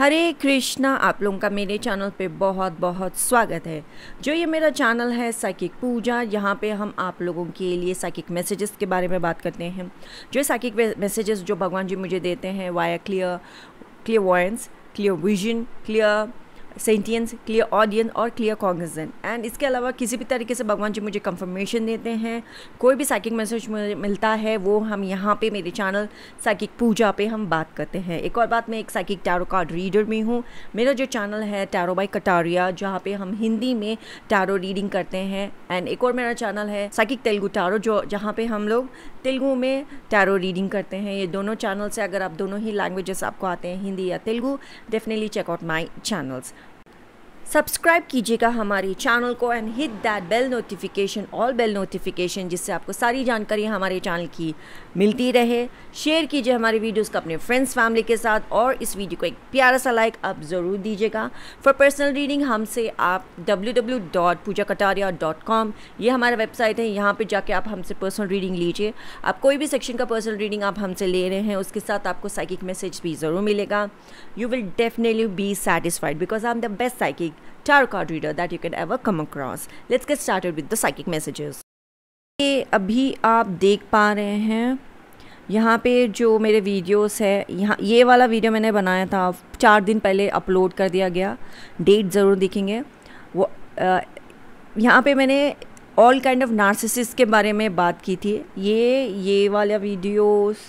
हरे कृष्णा आप लोगों का मेरे चैनल पे बहुत बहुत स्वागत है जो ये मेरा चैनल है साइकिक पूजा यहाँ पे हम आप लोगों के लिए साइकिक मैसेजेस के बारे में बात करते हैं जो साइकिक मैसेजेस जो भगवान जी मुझे देते हैं via clear clairvoyance clairvision clairsentience clairaudience और क्लियर कॉग्निजेंट एंड इसके अलावा किसी भी तरीके से भगवान जी मुझे कंफर्मेशन देते हैं कोई भी साइकिक मैसेज मुझे मिलता है वो हम यहाँ पे मेरे चैनल साइकिक पूजा पे हम बात करते हैं एक और बात मैं एक साइकिक टैरो कार्ड रीडर में हूँ मेरा जो चैनल है टैरो बाई कटारिया जहाँ पे हम हिंदी में टैरो रीडिंग करते हैं एंड एक और मेरा चैनल है साइकिक तेलुगु टैरो जो जहाँ पे हम लोग तेलुगु में टैरो रीडिंग करते हैं ये दोनों चैनल से अगर आप दोनों ही लैंग्वेजेस आपको आते हैं हिंदी या Telugu definitely check out my channels subscribe कीजिएगा हमारे चैनल को and hit that bell notification all bell notification जिससे आपको सारी जानकारी हमारे चैनल की मिलती रहे शेयर कीजिए हमारे वीडियोस को अपने फ्रेंड्स फैमिली के साथ और इस वीडियो को एक प्यारा सा लाइक आप ज़रूर दीजिएगा फॉर पर्सनल रीडिंग हमसे आप डब्ल्यू ये हमारा वेबसाइट है यहाँ पर जाके आप हमसे पर्सनल रीडिंग लीजिए आप कोई भी सेक्शन का पर्सनल रीडिंग आप हमसे ले रहे हैं उसके साथ आपको साइकिक मैसेज भी ज़रूर मिलेगा you will definitely be satisfied because I am the best psychic tarot card reader that you can ever come across. Let's get started with the psychic messages. ये अभी आप देख पा रहे हैं यहाँ पे जो मेरे वीडियोस है यहाँ ये वाला वीडियो मैंने बनाया था चार दिन पहले अपलोड कर दिया गया डेट ज़रूर देखेंगे वो आ, यहाँ पे मैंने ऑल काइंड ऑफ नार्सिसिस्ट के बारे में बात की थी ये ये वाला वीडियोस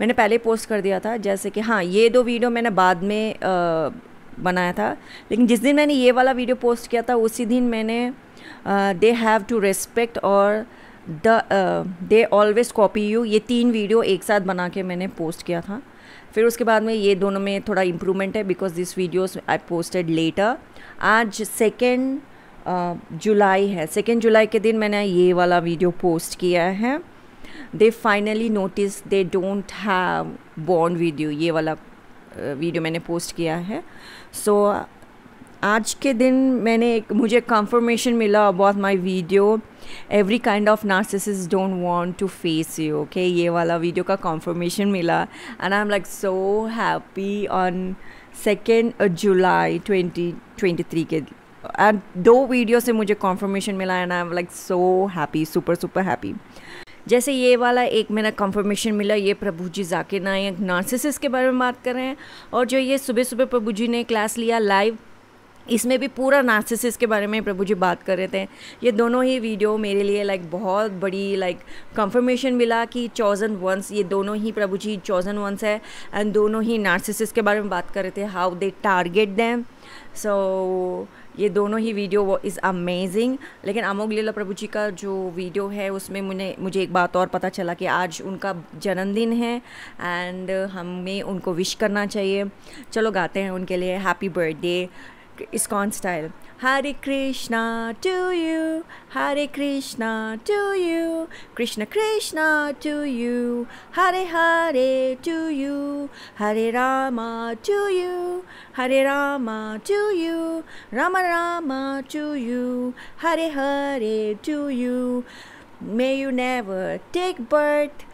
मैंने पहले पोस्ट कर दिया था जैसे कि हाँ ये दो वीडियो मैंने बाद में आ, बनाया था लेकिन जिस दिन मैंने ये वाला वीडियो पोस्ट किया था उसी दिन मैंने दे हैव टू रेस्पेक्ट और the they always copy you ये तीन वीडियो एक साथ बना के मैंने पोस्ट किया था फिर उसके बाद में ये दोनों में थोड़ा इम्प्रूवमेंट है because this videos I posted later आज सेकेंड जुलाई है सेकेंड जुलाई के दिन मैंने ये वाला वीडियो पोस्ट किया है they finally notice they don't have bond video ये वाला वीडियो मैंने पोस्ट किया है सो so, आज के दिन मैंने एक मुझे कंफर्मेशन मिला about my video every kind of narcissist don't want to face you okay ये वाला वीडियो का कंफर्मेशन मिला and I am like so happy on second July twenty twenty three के एंड दो वीडियो से मुझे कंफर्मेशन मिला and I am like so happy super super happy जैसे ये वाला एक मेरा कंफर्मेशन मिला ये प्रभु जी जाकिर नायक नार्सिसिस के बारे में बात कर रहे हैं और जो ये सुबह सुबह प्रभु जी ने क्लास लिया लाइव इसमें भी पूरा नार्सिसिस के बारे में प्रभु जी बात कर रहे थे ये दोनों ही वीडियो मेरे लिए लाइक बहुत बड़ी लाइक कंफर्मेशन मिला कि चौजन वंस ये दोनों ही प्रभु जी चौजन वंस है एंड दोनों ही नार्सिसिस के बारे में बात कर रहे थे how they target them so ये दोनों ही वीडियो वो इज़ अमेजिंग लेकिन अमोग लीला प्रभु जी का जो वीडियो है उसमें मुझे मुझे एक बात और पता चला कि आज उनका जन्मदिन है एंड हमें उनको विश करना चाहिए चलो गाते हैं उनके लिए happy birthday Iskcon style. Hare Krishna to you, Hare Krishna to you, Krishna Krishna to you, Hare Hare to you, Hare Rama to you, Hare Rama to you, Rama Rama to you, Hare Hare to you. May you never take birth,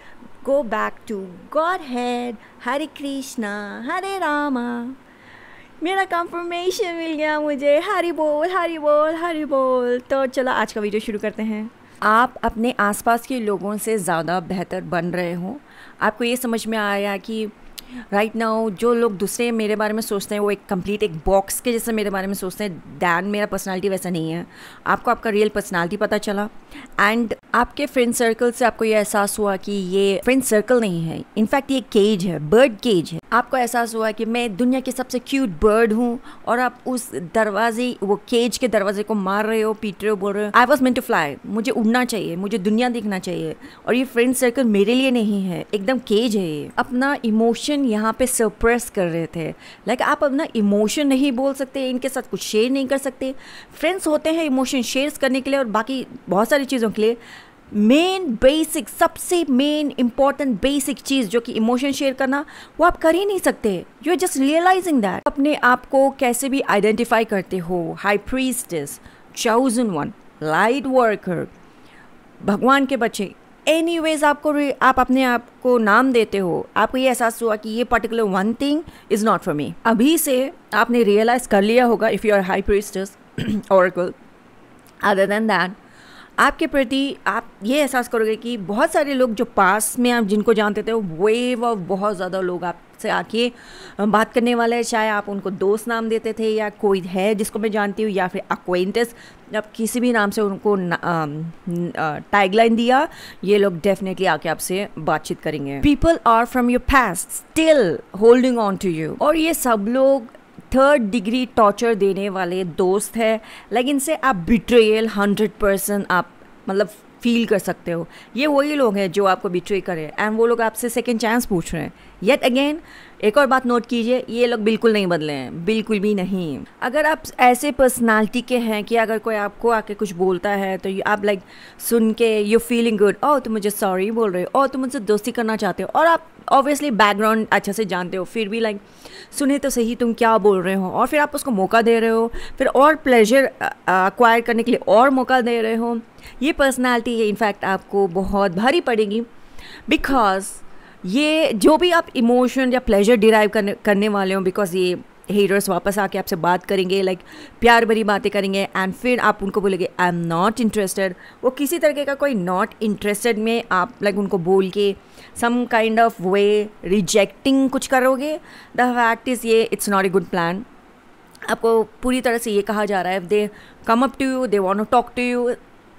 go back to Godhead, Hare Krishna, Hare Rama. मेरा confirmation मिल गया मुझे हरी बोल हरी बोल हरी बोल तो चलो आज का वीडियो शुरू करते हैं आप अपने आसपास के लोगों से ज़्यादा बेहतर बन रहे हो आपको ये समझ में आया कि राइट right नाउ जो लोग दूसरे मेरे बारे में सोचते हैं वो एक कंप्लीट एक बॉक्स के जैसे मेरे बारे में सोचते हैं दैन मेरा पर्सनालिटी वैसा नहीं है आपको आपका रियल पर्सनालिटी पता चला एंड आपके फ्रेंड सर्कल से आपको ये एहसास हुआ कि ये फ्रेंड सर्कल नहीं है इनफैक्ट ये केज है बर्ड केज है आपको एहसास हुआ कि मैं दुनिया की सबसे क्यूट बर्ड हूँ और आप उस दरवाजे वो केज के दरवाजे को मार रहे हो पीट रहे हो बोल रहे हो I was meant to fly मुझे उड़ना चाहिए मुझे दुनिया देखना चाहिए और ये फ्रेंड सर्कल मेरे लिए नहीं है एकदम केज है ये अपना इमोशन यहाँ पे सरप्रेस कर रहे थे लाइक like, आप अपना इमोशन नहीं बोल सकते इनके साथ कुछ शेयर नहीं कर सकते फ्रेंड्स होते हैं इमोशन शेयर करने के लिए और बाकी बहुत सारी चीज़ों के लिए मेन बेसिक सबसे मेन इम्पॉर्टेंट बेसिक चीज़ जो कि इमोशन शेयर करना वो आप कर ही नहीं सकते you are just realising that अपने आप को कैसे भी आइडेंटिफाई करते हो high priestess chosen one light worker भगवान के बच्चे एनी वेज आपको आप अपने आप को नाम देते हो आपको ये एहसास हुआ कि ये particular one thing is not for me अभी से आपने रियलाइज़ कर लिया होगा if you are high priestess और अदर देन दैट आपके प्रति आप ये एहसास करोगे कि बहुत सारे लोग जो पास में आप जिनको जानते थे वेव ऑफ बहुत ज़्यादा लोग आपसे आके बात करने वाले हैं चाहे आप उनको दोस्त नाम देते थे या कोई है जिसको मैं जानती हूँ या फिर अक्वेंटस आप किसी भी नाम से उनको टैगलाइन दिया ये लोग डेफिनेटली आके आपसे बातचीत करेंगे people are from your past still holding on to you और ये सब लोग थर्ड डिग्री टॉर्चर देने वाले दोस्त है लाइक इनसे आप बिट्रेयल हंड्रेड परसेंट आप मतलब फील कर सकते हो ये वही लोग हैं जो आपको बिट्रे करें एंड वो लोग आपसे सेकेंड चांस पूछ रहे हैं येट अगेन एक और बात नोट कीजिए ये लोग बिल्कुल नहीं बदले हैं बिल्कुल भी नहीं अगर आप ऐसे पर्सनालिटी के हैं कि अगर कोई आपको आके कुछ बोलता है तो आप लाइक सुन के यू फीलिंग गुड ओ तुम मुझे सॉरी बोल रहे हो और oh, तुम मुझसे दोस्ती करना चाहते हो और आप ऑब्वियसली बैकग्राउंड अच्छे से जानते हो फिर भी लाइक सुने तो सही तुम क्या बोल रहे हो और फिर आप उसको मौका दे रहे हो फिर और प्लेजर अक्वायर करने के लिए और मौका दे रहे हो ये पर्सनालिटी है इनफैक्ट आपको बहुत भारी पड़ेगी बिकॉज ये जो भी आप इमोशन या प्लेजर डिराइव करने करने वाले हो बिकॉज ये हेटर्स वापस आके आपसे बात करेंगे लाइक like, प्यार भरी बातें करेंगे एंड फिर आप उनको बोलेंगे आई एम नॉट इंटरेस्टेड वो किसी तरीके का कोई नॉट इंटरेस्टेड में आप लाइक like, उनको बोल के some kind of way rejecting कुछ करोगे द फैक्ट इज़ ये it's not a good plan आपको पूरी तरह से ये कहा जा रहा है they come up to you they want to talk to you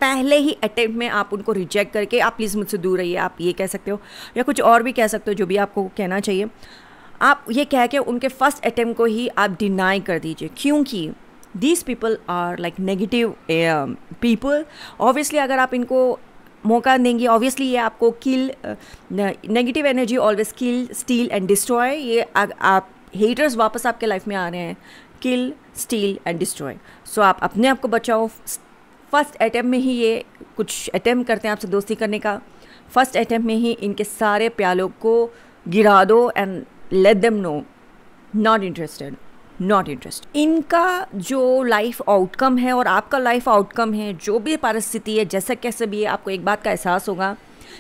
पहले ही अटैम्प्ट में आप उनको रिजेक्ट करके आप प्लीज़ मुझसे दूर रहिए आप ये कह सकते हो या कुछ और भी कह सकते हो जो भी आपको कहना चाहिए आप ये कह के उनके फर्स्ट अटैम्प्ट को ही आप डिनाई कर दीजिए क्योंकि these people are like negative people obviously अगर आप इनको मौका देंगे ऑब्वियसली ये आपको kill negative energy always kill steal and destroy ये आ, आप हेटर्स वापस आपके लाइफ में आ रहे हैं kill steal and destroy so आप अपने आप को बचाओ फर्स्ट अटैम्प्ट में ही ये कुछ अटैम्प करते हैं आपसे दोस्ती करने का फर्स्ट अटैम्प्ट में ही इनके सारे प्यालों को गिरा दो and let them know not interested not interest इनका जो लाइफ आउटकम है और आपका लाइफ आउटकम है जो भी परिस्थिति है जैसा कैसे भी है आपको एक बात का एहसास होगा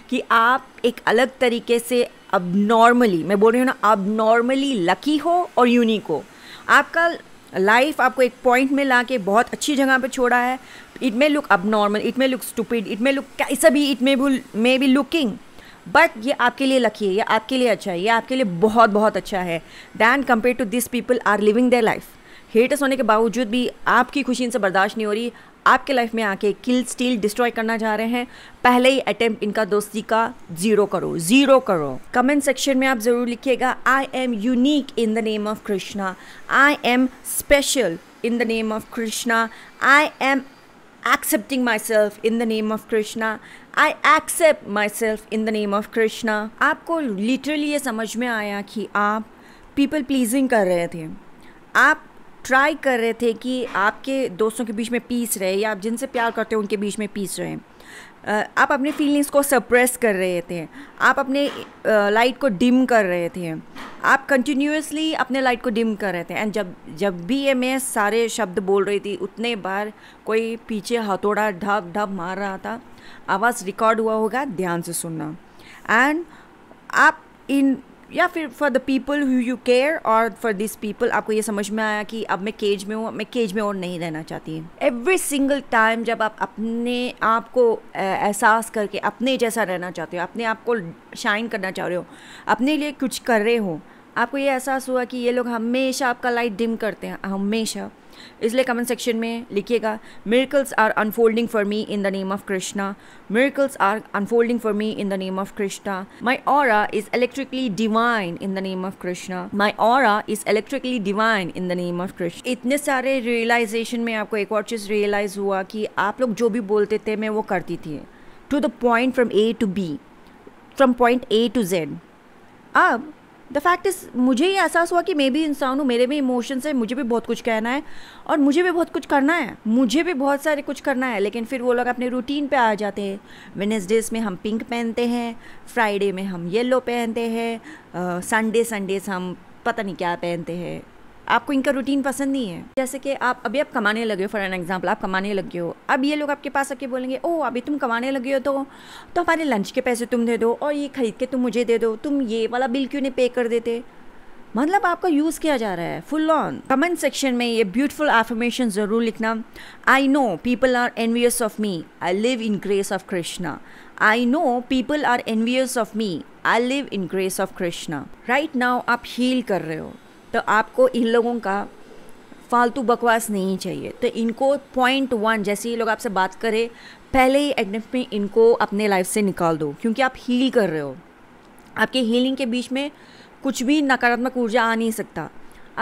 कि आप एक अलग तरीके से अब नॉर्मली मैं बोल रही हूँ ना अब नॉर्मली लकी हो और यूनिक हो आपका लाइफ आपको एक पॉइंट में ला के बहुत अच्छी जगह पे छोड़ा है इट मे लुक अब normal it may look stupid it may look कैसा भी it may may be looking but ये आपके लिए लकी है ये आपके लिए अच्छा है ये आपके लिए बहुत बहुत अच्छा है than compare to this people are living their life haters होने के बावजूद भी आपकी खुशी इनसे बर्दाश्त नहीं हो रही आपके लाइफ में आके किल स्टील डिस्ट्रॉय करना चाह रहे हैं पहले ही अटेम्प्ट इनका दोस्ती का जीरो करो जीरो करो कमेंट सेक्शन में आप ज़रूर लिखिएगा I am unique in the name of Krishna I am special in the name of Krishna I am accepting myself in the name of Krishna I accept myself in the name of Krishna आपको literally ये समझ में आया कि आप people pleasing कर रहे थे आप ट्राई कर रहे थे कि आपके दोस्तों के बीच में पीस रहे या आप जिनसे प्यार करते हो उनके बीच में पीस रहे आप अपने फीलिंग्स को सप्रेस कर रहे थे आप अपने लाइट को डिम कर रहे थे आप कंटिन्यूसली अपने लाइट को डिम कर रहे थे एंड जब जब भी ये मैं सारे शब्द बोल रही थी उतने बार कोई पीछे हथौड़ा ढप ढप मार रहा था आवाज़ रिकॉर्ड हुआ होगा ध्यान से सुनना एंड आप इन या फिर for the people who you care और फॉर दिस पीपल आपको ये समझ में आया कि अब मैं केज में हूँ मैं केज में और नहीं रहना चाहती एवरी सिंगल टाइम जब आप अपने आप को एहसास करके अपने जैसा रहना चाहते हो अपने आप को शाइन करना चाह रहे हो अपने लिए कुछ कर रहे हो आपको ये एहसास हुआ कि ये लोग हमेशा आपका लाइट डिम करते हैं हमेशा इसलिए कमेंट सेक्शन में लिखिएगा miracles are unfolding for me in the name of Krishna miracles are unfolding for me in the name of Krishna my aura is electrically divine in the name of Krishna my aura is electrically divine in the name of Krishna इतने सारे realisation में आपको एक और चीज़ realise हुआ कि आप लोग जो भी बोलते थे मैं वो करती थी to the point from A to B from point A to Z अब द फैक्ट इस मुझे ये एहसास हुआ कि मैं भी इंसान हूँ मेरे भी इमोशंस हैं मुझे भी बहुत कुछ कहना है और मुझे भी बहुत कुछ करना है मुझे भी बहुत सारे कुछ करना है लेकिन फिर वो लोग अपने रूटीन पे आ जाते हैं वेनेसडेज में हम पिंक पहनते हैं फ्राइडे में हम येलो पहनते हैं संडे संडेज़ हम पता नहीं क्या पहनते हैं आपको इनका रूटीन पसंद नहीं है जैसे कि आप अभी आप कमाने लगे हो फॉर एन एग्जाम्पल आप कमाने लगे हो अब ये लोग आपके पास आके बोलेंगे ओ अभी तुम कमाने लगे हो तो तो हमारे लंच के पैसे तुम दे दो और ये ख़रीद के तुम मुझे दे दो तुम ये वाला बिल क्यों नहीं पे कर देते मतलब आपका यूज़ किया जा रहा है फुल ऑन कमेंट सेक्शन में ये ब्यूटीफुल एफर्मेशन ज़रूर लिखना I know people are envious of me I live in grace of Krishna I know people are envious of me I live in grace of Krishna right now आप heal कर रहे हो तो आपको इन लोगों का फालतू बकवास नहीं चाहिए तो इनको पॉइंट वन जैसे ये लोग आपसे बात करें पहले ही एडमिट में इनको अपने लाइफ से निकाल दो क्योंकि आप हील कर रहे हो आपके हीलिंग के बीच में कुछ भी नकारात्मक ऊर्जा आ नहीं सकता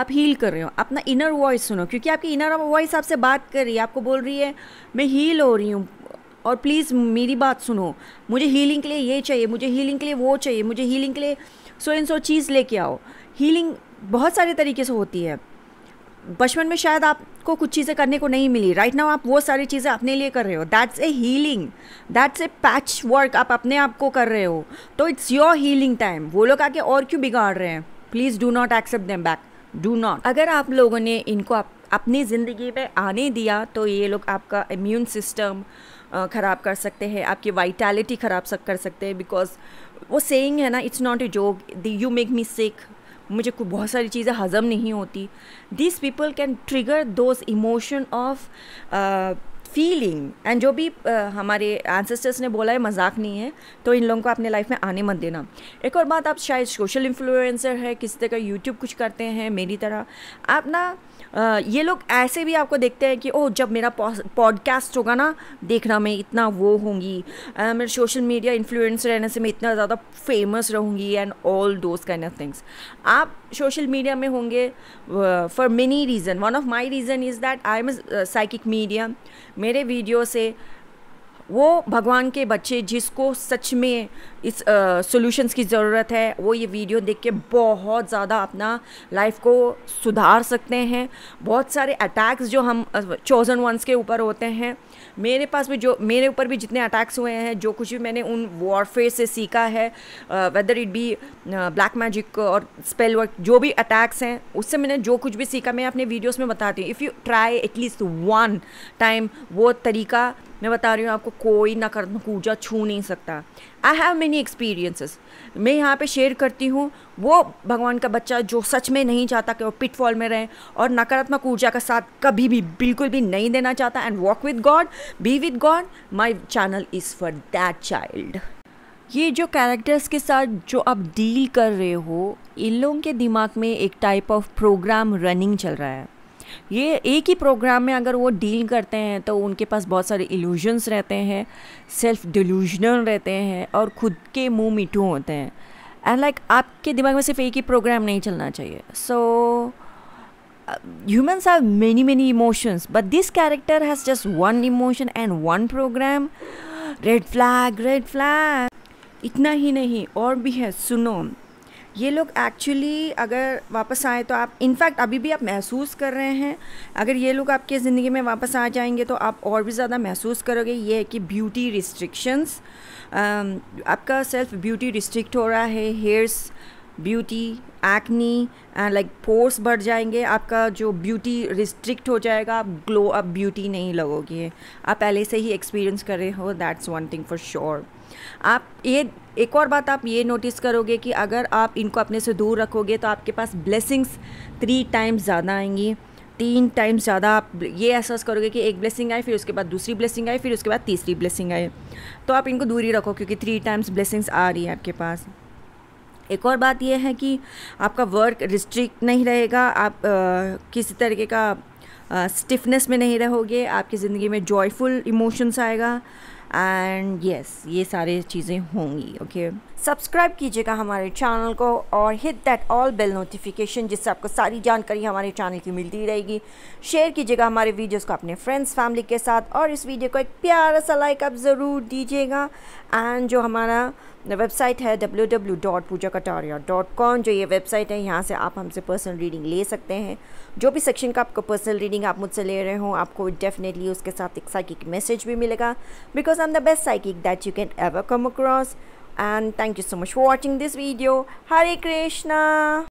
आप हील कर रहे हो अपना इनर वॉइस सुनो क्योंकि आपकी इनर वॉइस आपसे बात कर रही है आपको बोल रही है मैं हील हो रही हूँ और प्लीज़ मेरी बात सुनो मुझे हीलिंग के लिए ये चाहिए मुझे हीलिंग के लिए वो चाहिए मुझे हीलिंग के लिए सो एंड सो चीज़ लेके आओ हीलिंग बहुत सारे तरीके से होती है बचपन में शायद आपको कुछ चीज़ें करने को नहीं मिली राइट right नाउ आप वो सारी चीज़ें अपने लिए कर रहे हो that's a healing that's a patchwork आप अपने आप को कर रहे हो तो इट्स योर हीलिंग टाइम वो लोग आके और क्यों बिगाड़ रहे हैं please do not accept them back do not अगर आप लोगों ने इनको आप अपनी ज़िंदगी में आने दिया तो ये लोग आपका इम्यून सिस्टम ख़राब कर सकते हैं आपकी वाइटैलिटी ख़राब कर सकते हैं बिकॉज वो सेइंग है ना it's not a joke the you make me sick मुझे कुछ बहुत सारी चीज़ें हज़म नहीं होती this people can trigger those emotion of feeling and जो भी आ, हमारे एंसेस्टर्स ने बोला है मजाक नहीं है तो इन लोगों को अपने लाइफ में आने मत देना एक और बात आप शायद सोशल इन्फ्लुएंसर है किसी तरह यूट्यूब कुछ करते हैं मेरी तरह आप ना आ, ये लोग ऐसे भी आपको देखते हैं कि ओह जब मेरा पॉडकास्ट होगा ना देखना मैं इतना वो होंगी मेरे सोशल मीडिया इन्फ्लुएंसर रहने से मैं इतना ज़्यादा फेमस रहूँगी and all those kind of things आप सोशल मीडिया में होंगे for many reason one of my reason is that I am psychic medium मेरे वीडियो से वो भगवान के बच्चे जिसको सच में इस सॉल्यूशंस की ज़रूरत है वो ये वीडियो देख के बहुत ज़्यादा अपना लाइफ को सुधार सकते हैं बहुत सारे अटैक्स जो हम चोजन वंस के ऊपर होते हैं मेरे पास भी जो मेरे ऊपर भी जितने अटैक्स हुए हैं जो कुछ भी मैंने उन वॉरफेयर से सीखा है whether it be black magic और स्पेल वर्क जो भी अटैक्स हैं उससे मैंने जो कुछ भी सीखा मैं अपने वीडियोस में बताती हूँ if you try at least one time वो तरीका मैं बता रही हूँ आपको कोई ना कर कूजा छू नहीं सकता आई हैव मेनी एक्सपीरियंसेस मैं यहाँ पे शेयर करती हूँ वो भगवान का बच्चा जो सच में नहीं चाहता कि वो पिटफॉल में रहें और नकारात्मक ऊर्जा का साथ कभी भी बिल्कुल भी नहीं देना चाहता and walk with God be with God my channel is for that child ये जो कैरेक्टर्स के साथ जो आप डील कर रहे हो इन लोगों के दिमाग में एक टाइप ऑफ प्रोग्राम रनिंग चल रहा है ये एक ही प्रोग्राम में अगर वो डील करते हैं तो उनके पास बहुत सारे इल्यूजन्स रहते हैं सेल्फ डिल्यूजनल रहते हैं और खुद के मुँह मिठू होते हैं एंड लाइक like, आपके दिमाग में सिर्फ एक ही प्रोग्राम नहीं चलना चाहिए so humans have many many emotions but this character has just one emotion and one program red flag red flag इतना ही नहीं और भी है सुनो ये लोग एक्चुअली अगर वापस आए तो आप इनफैक्ट अभी भी आप महसूस कर रहे हैं अगर ये लोग आपके ज़िंदगी में वापस आ जाएंगे तो आप और भी ज़्यादा महसूस करोगे ये है कि ब्यूटी रिस्ट्रिक्शंस um, आपका सेल्फ ब्यूटी रिस्ट्रिक्ट हो रहा है hairs beauty acne and like pores बढ़ जाएंगे आपका जो ब्यूटी रिस्ट्रिक्ट हो जाएगा आप ग्लो अप ब्यूटी नहीं लगोगे आप पहले से ही एक्सपीरियंस कर रहे हो that's one thing for sure आप ये एक और बात आप ये नोटिस करोगे कि अगर आप इनको अपने से दूर रखोगे तो आपके पास ब्लेसिंग्स थ्री टाइम्स ज़्यादा आएंगी तीन टाइम्स ज़्यादा आप ये एहसास करोगे कि एक ब्लेसिंग आए फिर उसके बाद दूसरी ब्लेसिंग आए फिर उसके बाद तीसरी ब्लेसिंग आए तो आप इनको दूरी रखो क्योंकि थ्री टाइम्स ब्लेसिंग्स आ रही हैं आपके पास एक और बात यह है कि आपका वर्क रिस्ट्रिक्ट नहीं रहेगा आप आ, किसी तरीके का स्टिफनेस में नहीं रहोगे आपकी ज़िंदगी में जॉयफुल इमोशंस आएगा एंड यस yes, ये सारी चीज़ें होंगी ओके okay? सब्सक्राइब कीजिएगा हमारे चैनल को और hit that all bell notification जिससे आपको सारी जानकारी हमारे चैनल की मिलती रहेगी शेयर कीजिएगा हमारे वीडियोस को अपने फ्रेंड्स फैमिली के साथ और इस वीडियो को एक प्यारा सा लाइक आप ज़रूर दीजिएगा एंड जो हमारा वेबसाइट है W W dot Pooja Kataria dot com जो ये वेबसाइट है यहाँ से आप हमसे पर्सनल रीडिंग ले सकते हैं जो भी सेक्शन का आपको पर्सनल रीडिंग आप मुझसे ले रहे हो आपको डेफिनेटली उसके साथ एक साइकिक मैसेज भी मिलेगा because I am the best psychic that you can ever come across and thank you so much for watching this video Hare Krishna